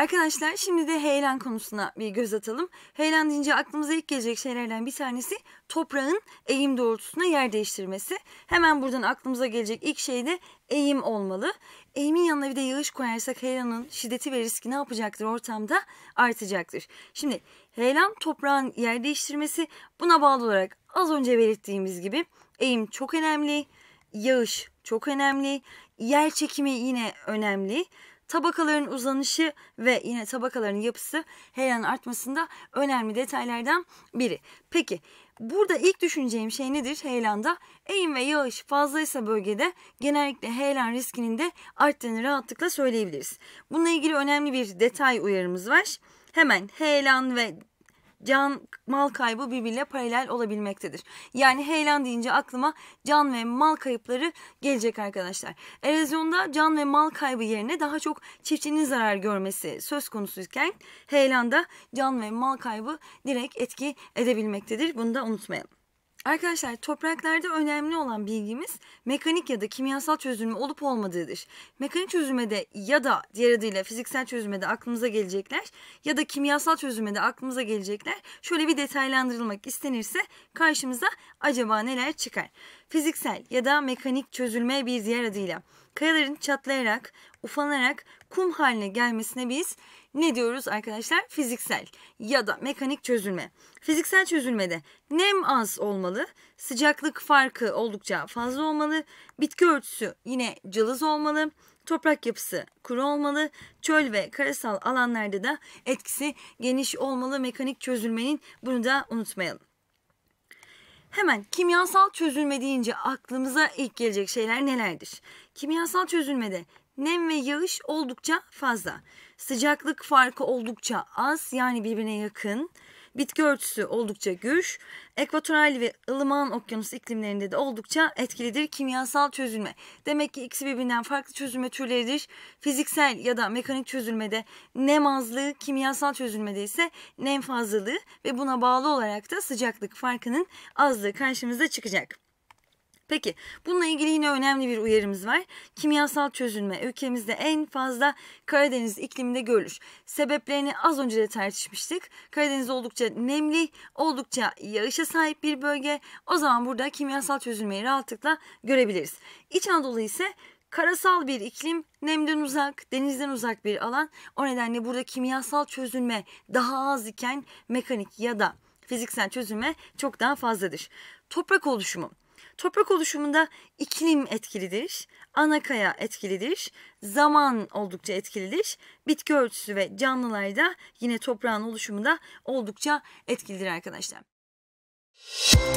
Arkadaşlar şimdi de heyelan konusuna bir göz atalım. Heyelan deyince aklımıza ilk gelecek şeylerden bir tanesi toprağın eğim doğrultusuna yer değiştirmesi. Hemen buradan aklımıza gelecek ilk şey de eğim olmalı. Eğimin yanına bir de yağış koyarsak heyelanın şiddeti ve riski ne yapacaktır ortamda artacaktır. Şimdi heyelan toprağın yer değiştirmesi buna bağlı olarak az önce belirttiğimiz gibi eğim çok önemli, yağış çok önemli, yer çekimi yine önemli. Tabakaların uzanışı ve yine tabakaların yapısı her artmasında önemli detaylardan biri. Peki Burada ilk düşüneceğim şey nedir heyelanda? Eğim ve yağış fazlaysa bölgede genellikle heyelan riskinin de arttığını rahatlıkla söyleyebiliriz. Bununla ilgili önemli bir detay uyarımız var. Hemen heyelan ve can mal kaybı birbiriyle paralel olabilmektedir. Yani heyelan deyince aklıma can ve mal kayıpları gelecek arkadaşlar. Erozyonda can ve mal kaybı yerine daha çok çiftçinin zarar görmesi söz konusuyken heyelanda can ve mal kaybı direkt etki edebilmektedir. Bunu da unutmayalım. Arkadaşlar topraklarda önemli olan bilgimiz mekanik ya da kimyasal çözülme olup olmadığıdır. Mekanik çözülmede ya da diğer adıyla fiziksel çözülmede aklımıza gelecekler ya da kimyasal çözülmede aklımıza gelecekler şöyle bir detaylandırılmak istenirse karşımıza acaba neler çıkar? Fiziksel ya da mekanik çözülme bir diğer adıyla kayaların çatlayarak, ufanarak kum haline gelmesine biz ne diyoruz arkadaşlar? Fiziksel ya da mekanik çözülme. Fiziksel çözülmede nem az olmalı, sıcaklık farkı oldukça fazla olmalı, bitki örtüsü yine cılız olmalı, toprak yapısı kuru olmalı, çöl ve karasal alanlarda da etkisi geniş olmalı mekanik çözülmenin bunu da unutmayalım. Hemen kimyasal çözülme deyince aklımıza ilk gelecek şeyler nelerdir? Kimyasal çözülmede nem ve yağış oldukça fazla. Sıcaklık farkı oldukça az yani birbirine yakın. Bitki örtüsü oldukça güç. Ekvatoral ve ılıman okyanus iklimlerinde de oldukça etkilidir kimyasal çözülme. Demek ki ikisi birbirinden farklı çözülme türleridir. Fiziksel ya da mekanik çözülmede nem azlığı, kimyasal çözülmede ise nem fazlalığı ve buna bağlı olarak da sıcaklık farkının azlığı karşımıza çıkacak. Peki bununla ilgili yine önemli bir uyarımız var. Kimyasal çözünme ülkemizde en fazla Karadeniz ikliminde görülür. Sebeplerini az önce de tartışmıştık. Karadeniz oldukça nemli, oldukça yağışa sahip bir bölge. O zaman burada kimyasal çözünmeyi rahatlıkla görebiliriz. İç Anadolu ise karasal bir iklim, nemden uzak, denizden uzak bir alan. O nedenle burada kimyasal çözünme daha az iken mekanik ya da fiziksel çözünme çok daha fazladır. Toprak oluşumu Toprak oluşumunda iklim etkilidir, ana kaya etkilidir, zaman oldukça etkilidir. Bitki örtüsü ve canlılar da yine toprağın oluşumunda oldukça etkilidir arkadaşlar. Müzik